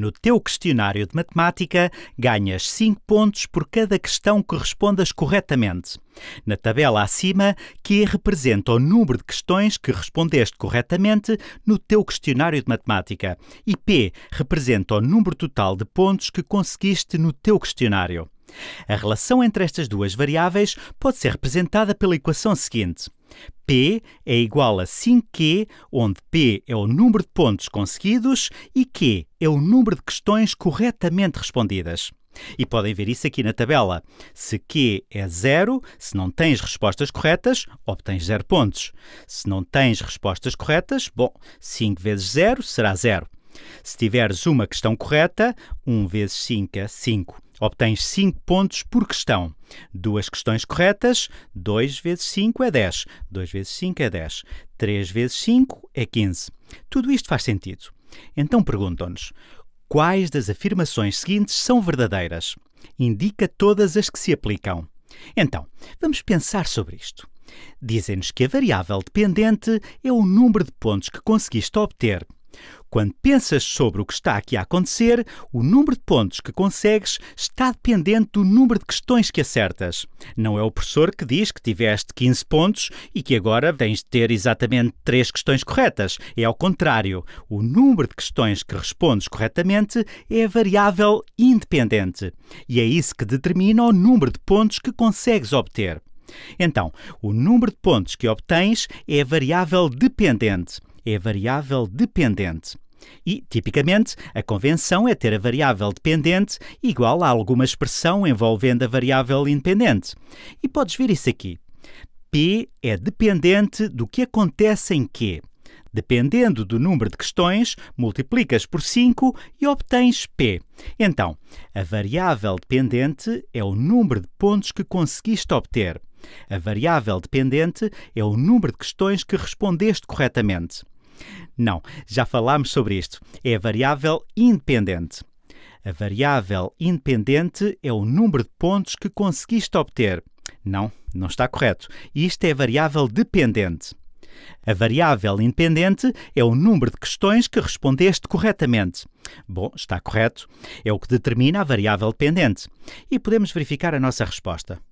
No teu questionário de matemática, ganhas 5 pontos por cada questão que respondas corretamente. Na tabela acima, q representa o número de questões que respondeste corretamente no teu questionário de matemática, e P representa o número total de pontos que conseguiste no teu questionário. A relação entre estas duas variáveis pode ser representada pela equação seguinte. P é igual a 5Q, onde P é o número de pontos conseguidos e Q é o número de questões corretamente respondidas. E podem ver isso aqui na tabela. Se Q é zero, se não tens respostas corretas, obtens zero pontos. Se não tens respostas corretas, bom, 5 vezes 0 será zero. Se tiveres uma questão correta, 1 vezes 5 é 5. Obtens 5 pontos por questão. Duas questões corretas, 2 vezes 5 é 10, 2 vezes 5 é 10, 3 vezes 5 é 15. Tudo isto faz sentido. Então perguntam-nos: quais das afirmações seguintes são verdadeiras? Indica todas as que se aplicam. Então, vamos pensar sobre isto. Dizem-nos que a variável dependente é o número de pontos que conseguiste obter quando pensas sobre o que está aqui a acontecer, o número de pontos que consegues está dependente do número de questões que acertas. Não é o professor que diz que tiveste 15 pontos e que agora tens de ter exatamente 3 questões corretas. É ao contrário. O número de questões que respondes corretamente é a variável independente. E é isso que determina o número de pontos que consegues obter. Então, o número de pontos que obtens é a variável dependente é variável dependente. E, tipicamente, a convenção é ter a variável dependente igual a alguma expressão envolvendo a variável independente. E podes ver isso aqui. P é dependente do que acontece em Q. Dependendo do número de questões, multiplicas por 5 e obtens P. Então, a variável dependente é o número de pontos que conseguiste obter. A variável dependente é o número de questões que respondeste corretamente. Não, já falámos sobre isto. É a variável independente. A variável independente é o número de pontos que conseguiste obter. Não, não está correto. Isto é a variável dependente. A variável independente é o número de questões que respondeste corretamente. Bom, está correto. É o que determina a variável dependente. E podemos verificar a nossa resposta.